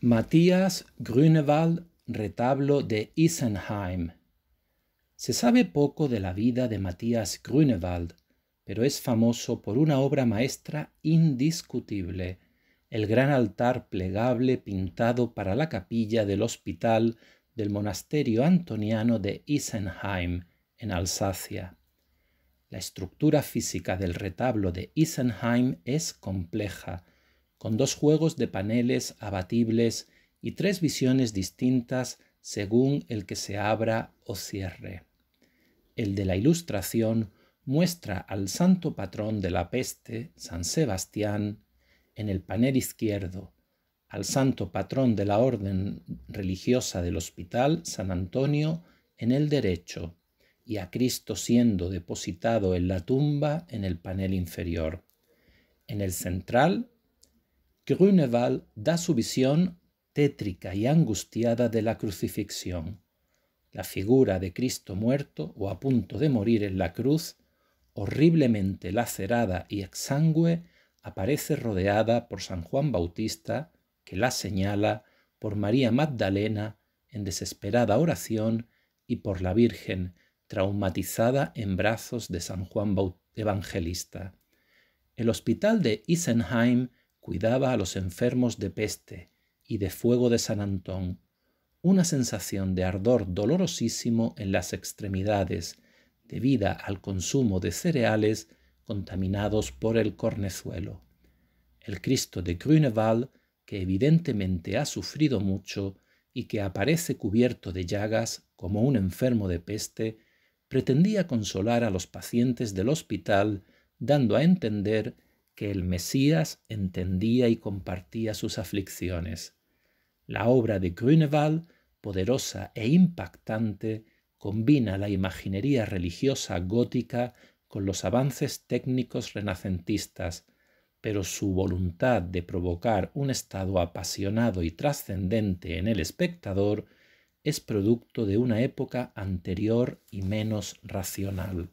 Matías Grünewald, retablo de Isenheim. Se sabe poco de la vida de Matías Grünewald, pero es famoso por una obra maestra indiscutible, el gran altar plegable pintado para la capilla del hospital del monasterio antoniano de Isenheim, en Alsacia. La estructura física del retablo de Isenheim es compleja, con dos juegos de paneles abatibles y tres visiones distintas según el que se abra o cierre. El de la ilustración muestra al santo patrón de la peste, San Sebastián, en el panel izquierdo, al santo patrón de la orden religiosa del hospital, San Antonio, en el derecho, y a Cristo siendo depositado en la tumba en el panel inferior. En el central Grüneval da su visión tétrica y angustiada de la crucifixión. La figura de Cristo muerto o a punto de morir en la cruz, horriblemente lacerada y exangüe, aparece rodeada por San Juan Bautista, que la señala, por María Magdalena, en desesperada oración, y por la Virgen, traumatizada en brazos de San Juan Evangelista. El hospital de Isenheim cuidaba a los enfermos de peste y de fuego de San Antón, una sensación de ardor dolorosísimo en las extremidades, debida al consumo de cereales contaminados por el cornezuelo. El Cristo de Grüneval, que evidentemente ha sufrido mucho y que aparece cubierto de llagas como un enfermo de peste, pretendía consolar a los pacientes del hospital, dando a entender que el Mesías entendía y compartía sus aflicciones. La obra de Grünewald, poderosa e impactante, combina la imaginería religiosa gótica con los avances técnicos renacentistas, pero su voluntad de provocar un estado apasionado y trascendente en el espectador es producto de una época anterior y menos racional.